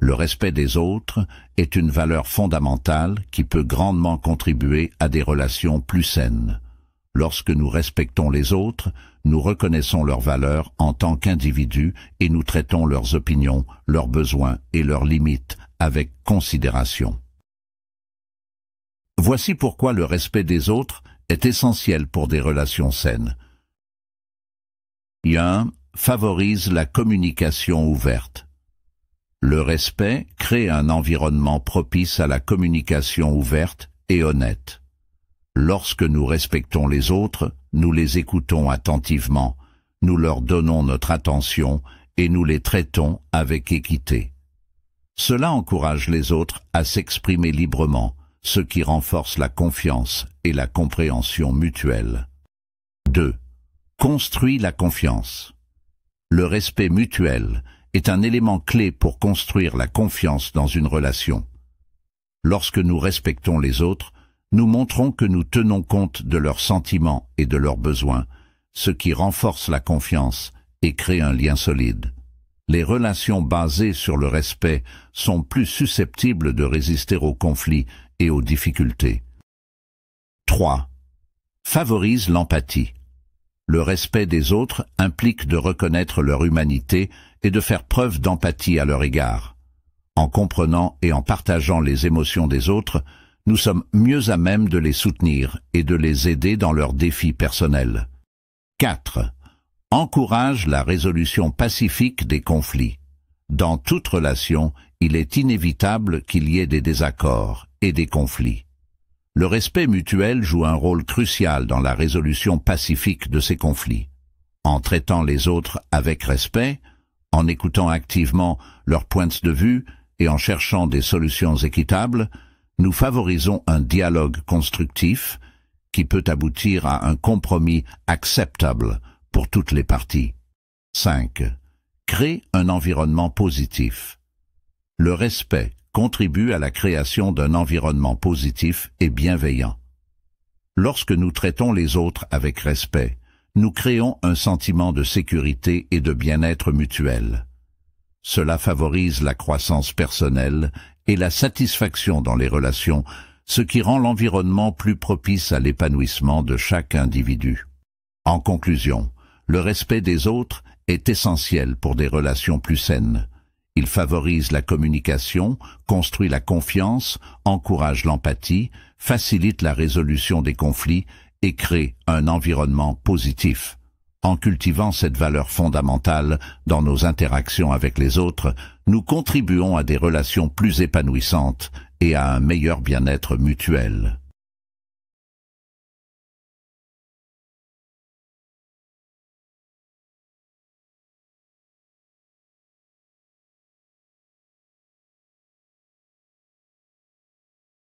le respect des autres est une valeur fondamentale qui peut grandement contribuer à des relations plus saines. Lorsque nous respectons les autres, nous reconnaissons leurs valeurs en tant qu'individus et nous traitons leurs opinions, leurs besoins et leurs limites avec considération. Voici pourquoi le respect des autres est essentiel pour des relations saines. 1. Favorise la communication ouverte. Le respect crée un environnement propice à la communication ouverte et honnête. Lorsque nous respectons les autres, nous les écoutons attentivement, nous leur donnons notre attention et nous les traitons avec équité. Cela encourage les autres à s'exprimer librement, ce qui renforce la confiance et la compréhension mutuelle. 2. Construit la confiance. Le respect mutuel est un élément clé pour construire la confiance dans une relation. Lorsque nous respectons les autres, nous montrons que nous tenons compte de leurs sentiments et de leurs besoins, ce qui renforce la confiance et crée un lien solide. Les relations basées sur le respect sont plus susceptibles de résister aux conflits et aux difficultés. 3. Favorise l'empathie le respect des autres implique de reconnaître leur humanité et de faire preuve d'empathie à leur égard. En comprenant et en partageant les émotions des autres, nous sommes mieux à même de les soutenir et de les aider dans leurs défis personnels. 4. Encourage la résolution pacifique des conflits. Dans toute relation, il est inévitable qu'il y ait des désaccords et des conflits le respect mutuel joue un rôle crucial dans la résolution pacifique de ces conflits. En traitant les autres avec respect, en écoutant activement leurs points de vue et en cherchant des solutions équitables, nous favorisons un dialogue constructif qui peut aboutir à un compromis acceptable pour toutes les parties. 5. Crée un environnement positif. Le respect, contribue à la création d'un environnement positif et bienveillant. Lorsque nous traitons les autres avec respect, nous créons un sentiment de sécurité et de bien-être mutuel. Cela favorise la croissance personnelle et la satisfaction dans les relations, ce qui rend l'environnement plus propice à l'épanouissement de chaque individu. En conclusion, le respect des autres est essentiel pour des relations plus saines. Il favorise la communication, construit la confiance, encourage l'empathie, facilite la résolution des conflits et crée un environnement positif. En cultivant cette valeur fondamentale dans nos interactions avec les autres, nous contribuons à des relations plus épanouissantes et à un meilleur bien-être mutuel.